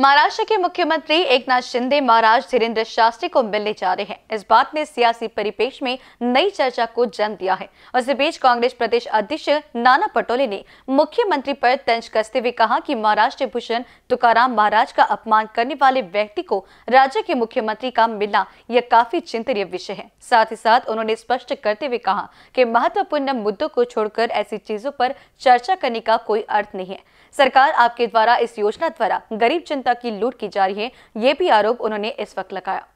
महाराष्ट्र के मुख्यमंत्री एकनाथ शिंदे महाराज धीरेन्द्र शास्त्री को मिलने जा रहे हैं इस बात ने सियासी परिपेक्ष में नई चर्चा को जन्म दिया है उसी बीच कांग्रेस प्रदेश अध्यक्ष नाना पटोले ने मुख्यमंत्री पर तंज कसते हुए कहा कि महाराष्ट्र भूषण तुकाराम महाराज का अपमान करने वाले व्यक्ति को राज्य के मुख्यमंत्री का मिलना यह काफी चिंतनीय विषय है साथ ही साथ उन्होंने स्पष्ट करते हुए कहा की महत्वपूर्ण मुद्दों को छोड़कर ऐसी चीजों पर चर्चा करने का कोई अर्थ नहीं है सरकार आपके द्वारा इस योजना द्वारा गरीब जनता जनता की लूट की जा रही है ये भी आरोप उन्होंने इस वक्त लगाया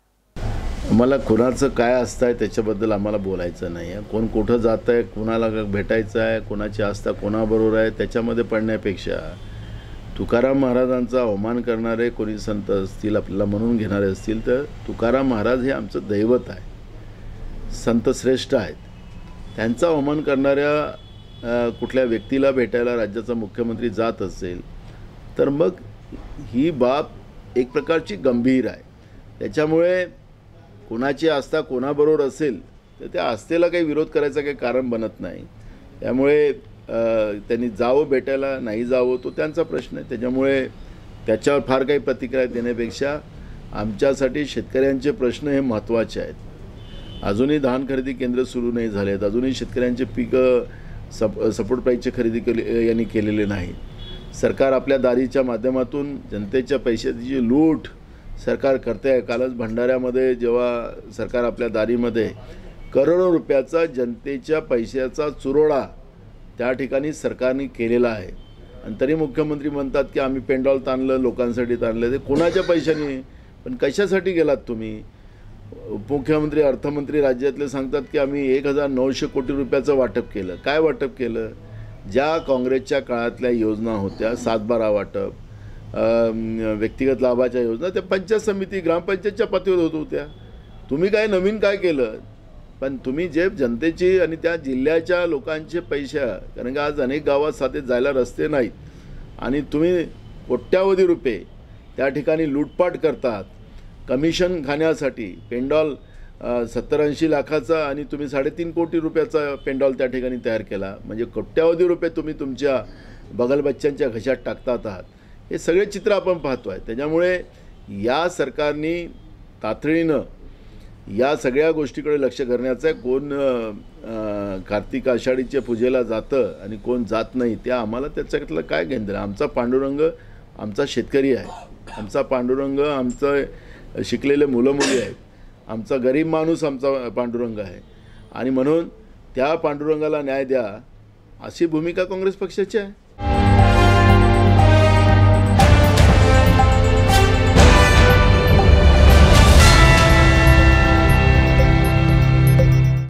मला कुणाचं काय असतं आहे त्याच्याबद्दल आम्हाला बोलायचं नाही आहे कोण कुठं जात आहे कुणाला भेटायचं आहे कोणाची आस्था कोणाबरोबर आहे त्याच्यामध्ये पडण्यापेक्षा तुकाराम महाराजांचा अवमान करणारे कोणी संत असतील आपल्याला म्हणून घेणारे असतील तर तुकाराम महाराज हे आमचं दैवत आहे संत श्रेष्ठ आहेत त्यांचा अवमान करणाऱ्या कुठल्या व्यक्तीला भेटायला राज्याचा मुख्यमंत्री जात असेल तर मग ही बाब एक प्रकारची गंभीर आहे त्याच्यामुळे कोणाची आस्था कोणाबरोबर असेल तर त्या आस्थेला काही विरोध करायचं काही कारण बनत नाही त्यामुळे त्यांनी जावं भेटायला नाही जावं तो त्यांचा प्रश्न आहे त्याच्यामुळे त्याच्यावर फार काही प्रतिक्रिया देण्यापेक्षा आमच्यासाठी शेतकऱ्यांचे प्रश्न हे महत्त्वाचे आहेत अजूनही धान खरेदी केंद्र सुरू नाही झाले आहेत अजूनही शेतकऱ्यांचे पीक सप सपोर्ट प्राईजचे खरेदी केले यांनी केलेले नाहीत सरकार आपल्या दारीच्या माध्यमातून जनतेच्या पैशाची लूट सरकार करते आहे कालच भंडाऱ्यामध्ये जेव्हा सरकार आपल्या दारीमध्ये करोडो रुपयाचा जनतेच्या पैशाचा चुरोडा त्या ठिकाणी सरकारने केलेला आहे आणि तरी मुख्यमंत्री म्हणतात की आम्ही पेंडॉल ताणलं लोकांसाठी ताणलं ते कोणाच्या पैशाने पण कशासाठी गेलात तुम्ही उपमुख्यमंत्री अर्थमंत्री राज्यातले सांगतात की आम्ही एक हजार नऊशे कोटी रुपयाचं वाटप केलं काय वाटप केलं ज्या काँग्रेसच्या काळातल्या योजना होत्या सातबारा वाटप व्यक्तिगत लाभाच्या योजना त्या पंचायत समिती ग्रामपंचायतच्या पातळीवर होत होत्या तुम्ही काय नवीन काय केलं पण तुम्ही जे जनतेची आणि त्या जिल्ह्याच्या लोकांचे पैसे कारण का आज अनेक गावात साधे जायला रस्ते नाहीत आणि तुम्ही कोट्यावधी रुपये त्या ठिकाणी लुटपाट करतात कमिशन खाण्यासाठी पेंडॉल सत्तर ऐंशी लाखाचा आणि तुम्ही साडेतीन कोटी रुपयाचा पेंडॉल त्या ठिकाणी तयार केला म्हणजे कोट्यावधी रुपये तुम्ही तुमच्या बगल बच्च्यांच्या घशात टाकतात आहात हे सगळे चित्र आपण पाहतो आहे त्याच्यामुळे या सरकारने तातडीनं या सगळ्या गोष्टीकडे लक्ष करण्याचं आहे कोण कार्तिक आषाढीच्या पूजेला जातं आणि कोण जात नाही त्या आम्हाला त्याच्याकडलं काय घेणं आमचा पांडुरंग आमचा शेतकरी आहे आमचा पांडुरंग आमचं शिकलेले मुलं मुली आहेत आमचा गरीब माणूस आमचा पांडुरंग आहे आणि म्हणून त्या पांडुरंगाला न्याय द्या अशी भूमिका काँग्रेस पक्षाची आहे